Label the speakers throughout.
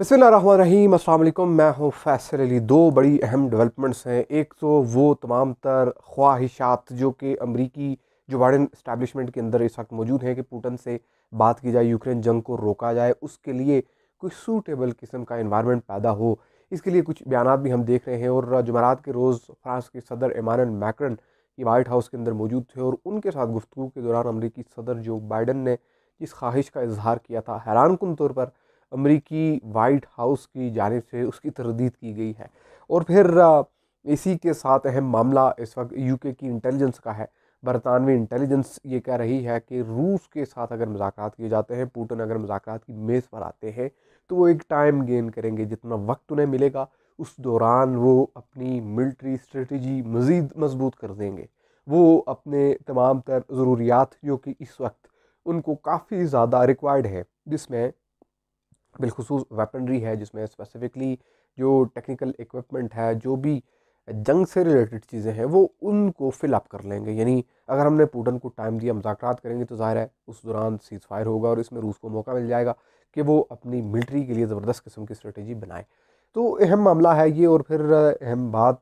Speaker 1: बसमीम अल्लाम मैं हूँ फैसल अली दो बड़ी अहम डेवलपमेंट्स हैं एक तो वो तमाम तर ख्वाहिशात जो कि अमरीकी जो बाइडन इस्टेबलिशमेंट के अंदर इस वक्त मौजूद हैं कि पुटन से बात की जाए यूक्रेन जंग को रोका जाए उसके लिए कुछ सूटेबल किस्म का इन्वामेंट पैदा हो इसके लिए कुछ बयान भी हम देख रहे हैं और जमारात के रोज़ फ्रांस के सदर एमान मैक्रन ये वाइट हाउस के अंदर मौजूद थे और उनके साथ गुफ्तु के दौरान अमरीकी सदर जो बाइडन ने जिस ख्वाहिश का इजहार किया था हैरान तौर पर अमरीकी वाइट हाउस की जानब से उसकी तरदीद की गई है और फिर इसी के साथ अहम मामला इस वक्त यूके की इंटेलिजेंस का है बरतानवी इंटेलिजेंस ये कह रही है कि रूस के साथ अगर मुजाकर किए जाते हैं पुटन अगर मुजाकर की मेज़ पर आते हैं तो वो एक टाइम गेन करेंगे जितना वक्त उन्हें मिलेगा उस दौरान वो अपनी मिल्ट्री स्ट्रेटी मज़ीद मजबूत कर देंगे वो अपने तमाम तर ज़रूरियात जो कि इस वक्त उनको काफ़ी ज़्यादा रिक्वायर्ड है जिसमें बिलखसूस वेपनरी है जिसमें स्पेसिफ़िकली जो टेक्निकल इक्विपमेंट है जो भी जंग से रिलेटेड चीज़ें हैं वो उनको फिलअप कर लेंगे यानी अगर हमने पुटन को टाइम दिया मजाक करेंगे तो ज़ाहिर है उस दौरान सीज़ फायर होगा और इसमें रूस को मौका मिल जाएगा कि वो अपनी मिलिट्री के लिए ज़बरदस्त किस्म की स्ट्रेटेजी बनाए तो अहम मामला है ये और फिर अहम बात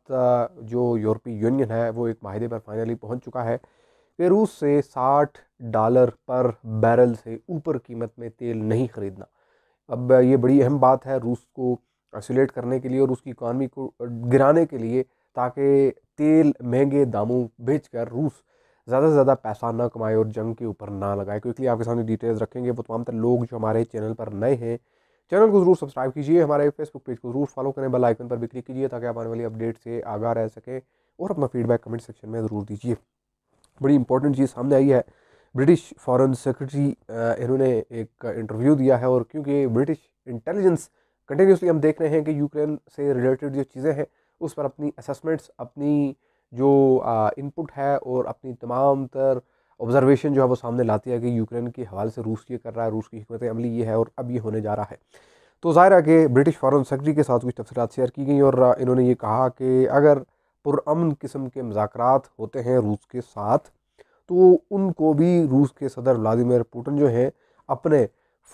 Speaker 1: जो यूरोपीय यूनियन है वो एक माहदे पर फाइनली पहुँच चुका है कि रूस से साठ डॉलर पर बैरल से ऊपर कीमत में तेल नहीं ख़रीदना अब ये बड़ी अहम बात है रूस को आइसोलेट करने के लिए और उसकी इकानमी को गिराने के लिए ताकि तेल महंगे दामों बेचकर रूस ज़्यादा से ज़्यादा पैसा ना कमाए और जंग के ऊपर ना लगाए क्योंकि तो आपके सामने डिटेल्स रखेंगे वो तमाम तरह लोग जो हमारे चैनल पर नए हैं चैनल को ज़रूर सब्सक्राइब कीजिए हमारे फेसबुक पेज को ज़रूर फॉलो करें बेल आइकन पर भी क्लिक कीजिए ताकि आप आने वाली अपडेट से आगा रह सकें और अपना फीडबैक कमेंट सेक्शन में ज़रूर दीजिए बड़ी इंपॉर्टेंट चीज़ सामने आई है ब्रिटिश फॉरेन सेक्रेटरी इन्होंने एक इंटरव्यू दिया है और क्योंकि ब्रिटिश इंटेलिजेंस कंटिन्यूसली हम देख रहे हैं कि यूक्रेन से रिलेटेड जो चीज़ें हैं उस पर अपनी असेसमेंट्स अपनी जो इनपुट है और अपनी तमाम तर ऑब्जर्वेशन जो है वो सामने लाती है कि यूक्रेन के हवाले से रूस ये कर रहा है रूस की हमत अमली ये है और अब ये होने जा रहा है तो ज़ाहिर है कि ब्रिटिश फॉरेन सेक्रेटरी के साथ कुछ तफसलत शेयर की गई और इन्होंने ये कहा कि अगर पुरान किस्म के मजाक होते हैं रूस के साथ तो उनको भी रूस के सदर व्लादिमिर पुटिन जो हैं अपने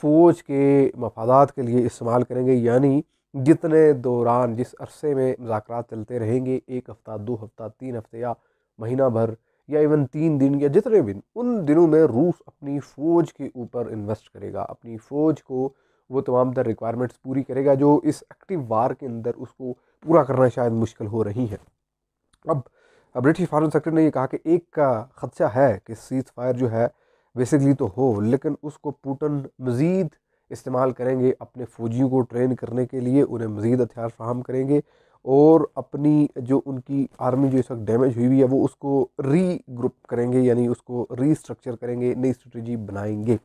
Speaker 1: फ़ौज के मफादात के लिए इस्तेमाल करेंगे यानी जितने दौरान जिस अरसे में मुजाकर चलते रहेंगे एक हफ़्ता दो हफ़्ता तीन हफ़्ते या महीना भर या इवन तीन दिन या जितने भी उन दिनों में रूस अपनी फ़ौज के ऊपर इन्वेस्ट करेगा अपनी फ़ौज को वो तमाम तर रिक्वायरमेंट्स पूरी करेगा जो इस एक्टिव वार के अंदर उसको पूरा करना शायद मुश्किल हो रही है अब ब्रिटिश फॉरन सेक्रेटरी ने यह कहा कि एक का ख़दशा है कि सीज फायर जो है बेसिकली तो हो लेकिन उसको पुटन मज़ीद इस्तेमाल करेंगे अपने फौजियों को ट्रेन करने के लिए उन्हें मज़ीद हथियार फ्राहम करेंगे और अपनी जो उनकी आर्मी जो इस वक्त डैमेज हुई हुई है वो उसको री ग्रुप करेंगे यानी उसको रीस्ट्रक्चर करेंगे नई स्ट्रेटजी बनाएंगे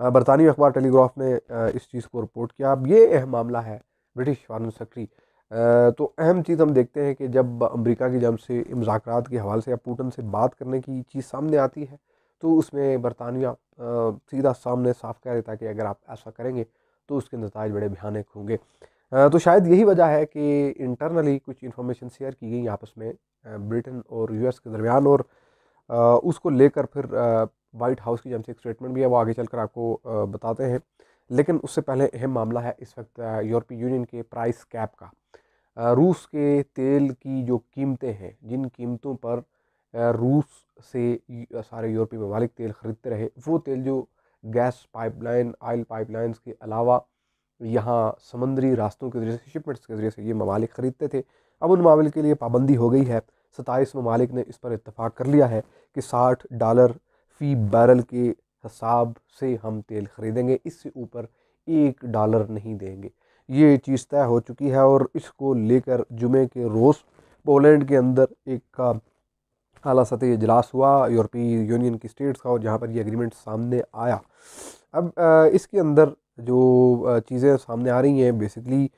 Speaker 1: बरतानवी अखबार टेलीग्राफ ने इस चीज़ को रिपोर्ट किया अब ये अहम मामला है ब्रिटिश फॉरन सेक्रेटरी तो अहम चीज़ हम देखते हैं कि जब अमेरिका की जब से मुजाकर के हवाले से या पुटन से बात करने की चीज़ सामने आती है तो उसमें बरतानिया सीधा सामने साफ कह देता है कि अगर आप ऐसा करेंगे तो उसके नतज बड़े भयानक होंगे तो शायद यही वजह है कि इंटरनली कुछ इन्फॉर्मेशन शेयर की गई आपस में ब्रिटेन और यूएस के दरमियान और उसको लेकर फिर वाइट हाउस की जब से एक स्टेटमेंट भी है वो आगे चलकर आपको बताते हैं लेकिन उससे पहले अहम मामला है इस वक्त यूरोपीय यूनियन के प्राइस कैप का रूस के तेल की जो कीमतें हैं जिन कीमतों पर रूस से सारे यूरोपीय ममालिक तेल ख़रीदते रहे वो तेल जो गैस पाइपलाइन आयल पाइपलाइंस के अलावा यहाँ समंदरी रास्तों के ज़रिए से शिपमेंट्स के ज़रिए से ये ममालिक ख़रीदते थे अब उन मामले के लिए पाबंदी हो गई है सताईस ममालिक ने इस पर इतफ़ाक़ कर लिया है कि साठ डॉलर फ़ी बैरल के हिसाब से हम तेल ख़रीदेंगे इससे ऊपर एक डॉलर नहीं देंगे ये चीज़ तय हो चुकी है और इसको लेकर जुमे के रोज़ पोलैंड के अंदर एक अला सतह इजलास हुआ यूरोपीय यूनियन की स्टेट्स का और जहाँ पर ये एग्रीमेंट सामने आया अब इसके अंदर जो चीज़ें सामने आ रही हैं बेसिकली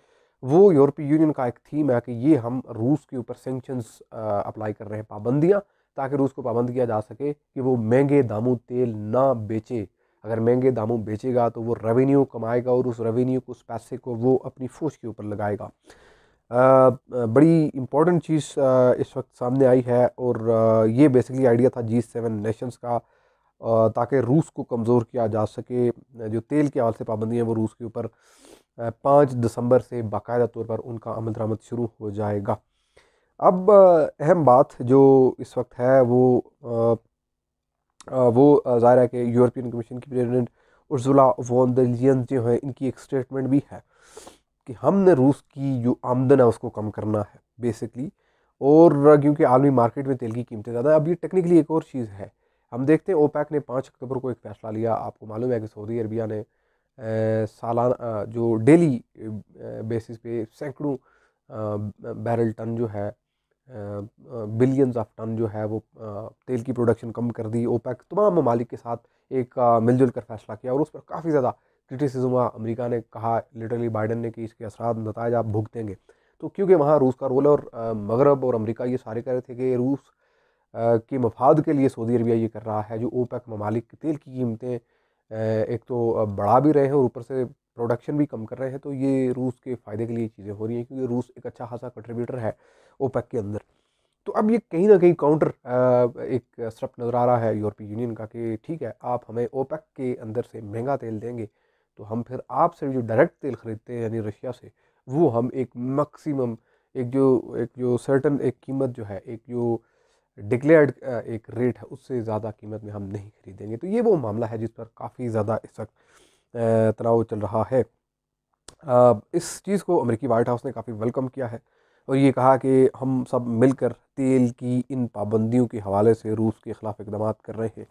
Speaker 1: वो यूरोपीय यूनियन का एक थीम है कि ये हम रूस के ऊपर सेंक्शंस अप्लाई कर रहे हैं पाबंदियाँ ताकि रूस को पाबंद किया जा सके कि वो महंगे दामों तेल ना बेचे अगर महंगे दामों बेचेगा तो वो रेवेन्यू कमाएगा और उस रेवेन्यू को उस पैसे को वो अपनी फौज के ऊपर लगाएगा आ, बड़ी इम्पोर्टेंट चीज़ इस वक्त सामने आई है और ये बेसिकली आइडिया था जी सेवन नेशंस का ताकि रूस को कमज़ोर किया जा सके जो तेल के हवाले से पाबंदी है वो रूस के ऊपर पाँच दिसंबर से बाकायदा तौर पर उनका आमद दरामद शुरू हो जाएगा अब अहम बात जो इस वक्त है वो वो ज़ाहिर है कि यूरोपियन कमीशन की प्रेजिडेंट उर्जुला वॉन दलियन जो हैं इनकी एक स्टेटमेंट भी है कि हमने रूस की जो आमदन है उसको कम करना है बेसिकली और क्योंकि आलमी मार्केट में तेल की कीमतें ज़्यादा अब ये टेक्निकली एक और चीज़ है हम देखते हैं ओपैक ने पाँच अक्टूबर को एक फ़ैसला लिया आपको मालूम है कि सऊदी अरबिया ने सालाना जो डेली बेसिस पे सैकड़ों बैरल टन जो है बिलियंस ऑफ टन जो है वो तेल की प्रोडक्शन कम कर दी ओपेक तमाम ममालिक के साथ एक मिलजुल कर फैसला किया और उस पर काफ़ी ज़्यादा क्रिटिसिज्म हुआ अमेरिका ने कहा लिटरली बाइडन ने कि इसके असरा नतज आप भुगतेंगे तो क्योंकि वहाँ रूस का रोल और मगरब और अमेरिका ये सारे कह रहे थे कि रूस के मफाद के लिए सऊदी अरबिया ये कर रहा है जो ओपेक ममालिक तेल की कीमतें एक तो बढ़ा भी रहे हैं और ऊपर से प्रोडक्शन भी कम कर रहे हैं तो ये रूस के फ़ायदे के लिए चीज़ें हो रही हैं क्योंकि रूस एक अच्छा खासा कंट्रीब्यूटर है ओपेक के अंदर तो अब ये कहीं ना कहीं काउंटर एक स्टप नज़र आ रहा है यूरोपीय यूनियन का कि ठीक है आप हमें ओपेक के अंदर से महंगा तेल देंगे तो हम फिर आपसे जो डायरेक्ट तेल ख़रीदते हैं यानी रशिया से वो हम एक मैक्सिमम एक जो एक जो सर्टन एक कीमत जो है एक जो डिक्लेयर्ड एक रेट है उससे ज़्यादा कीमत में हम नहीं खरीदेंगे तो ये वो मामला है जिस पर काफ़ी ज़्यादा इस वक्त तनाव चल रहा है इस चीज़ को अमेरिकी वाइट हाउस ने काफ़ी वेलकम किया है और ये कहा कि हम सब मिलकर तेल की इन पाबंदियों के हवाले से रूस के ख़िलाफ़ इकदाम कर रहे हैं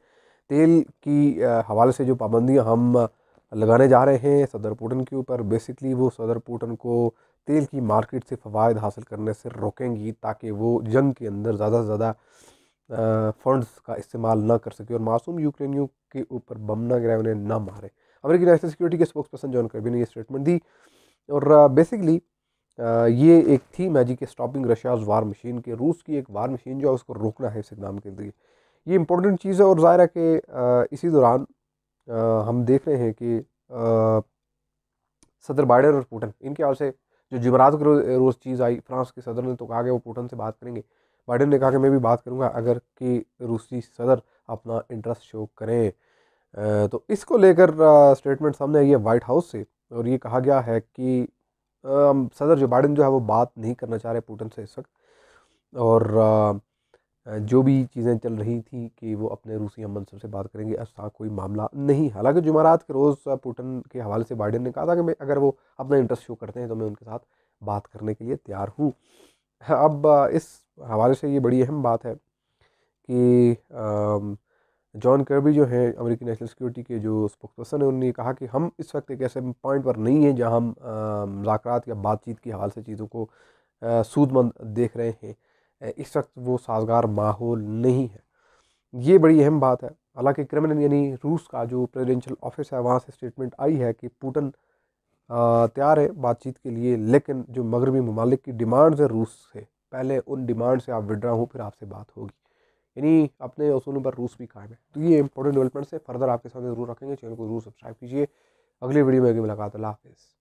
Speaker 1: तेल की हवाले से जो पाबंदियाँ हम लगाने जा रहे हैं सदर पुटन के ऊपर बेसिकली वो सदर पुटन को तेल की मार्केट से फ़वाद हासिल करने से रोकेंगी ताकि वो जंग के अंदर ज़्यादा से ज़्यादा फ़ंड्स का इस्तेमाल ना कर सके और मासूम यूक्रेनियों के ऊपर बम ना गिराए उन्हें ना मारे अमेरिकी नेशनल सिक्योरिटी के स्पोक्स पर्सन जॉन कर्बी ने यह स्टेटमेंट दी और बेसिकली uh, uh, ये एक थी magic stopping Russia's war machine के रूस की एक वार मशीन जो है उसको रोकना है इकदाम के लिए ये इंपॉर्टेंट चीज़ है और ज़ाहिर है कि uh, इसी दौरान हम देख रहे हैं कि सदर बाइडन और पुटन इनके हाल से जो जुमरात के रोज़ चीज़ आई फ्रांस के सदर ने तो कहा कि वो पुटन से बात करेंगे बाइडन ने कहा कि मैं भी बात करूँगा अगर कि रूसी सदर अपना इंटरेस्ट शो करें तो इसको लेकर स्टेटमेंट सामने आई है वाइट हाउस से और ये कहा गया है कि सदर जो बाइडन जो है वो बात नहीं करना चाह रहे पुटिन से इस वक्त और जो भी चीज़ें चल रही थी कि वो अपने रूसी हम मनसब से बात करेंगे ऐसा कोई मामला नहीं हालांकि जुमारात के रोज़ पुटिन के हवाले से बाइडन ने कहा था कि मैं अगर वो अपना इंटरेस्ट शो करते हैं तो मैं उनके साथ बात करने के लिए तैयार हूँ अब इस हवाले से ये बड़ी अहम बात है कि जॉन कर्बी जो हैं अमेरिकी नेशनल सिक्योरिटी के जो स्पोक्स पर्सन है उन्होंने कहा कि हम इस वक्त एक ऐसे पॉइंट पर नहीं हैं जहां हम मुजात या बातचीत के हवाले से चीज़ों को सूदमंद देख रहे हैं इस वक्त वो साजगार माहौल नहीं है ये बड़ी अहम बात है हालांकि क्रिमिनल यानी रूस का जो प्रेजिडेंशल ऑफिस है वहाँ से स्टेटमेंट आई है कि पुटन तैयार है बातचीत के लिए लेकिन जो मगरबी ममालिक की डिमांड्स है रूस से पहले उन डिमांड से आप विड्रा हों फिर आपसे बात होगी यानी अपने असूलों पर रूस भी कायम है तो ये इंपॉर्टेंट डेवलपमेंट्स है फर्दर आपके सामने जरूर रखेंगे चैनल को जरूर सब्सक्राइब कीजिए अगली वीडियो में आगे मुलाकात अल्लाह हाफिज़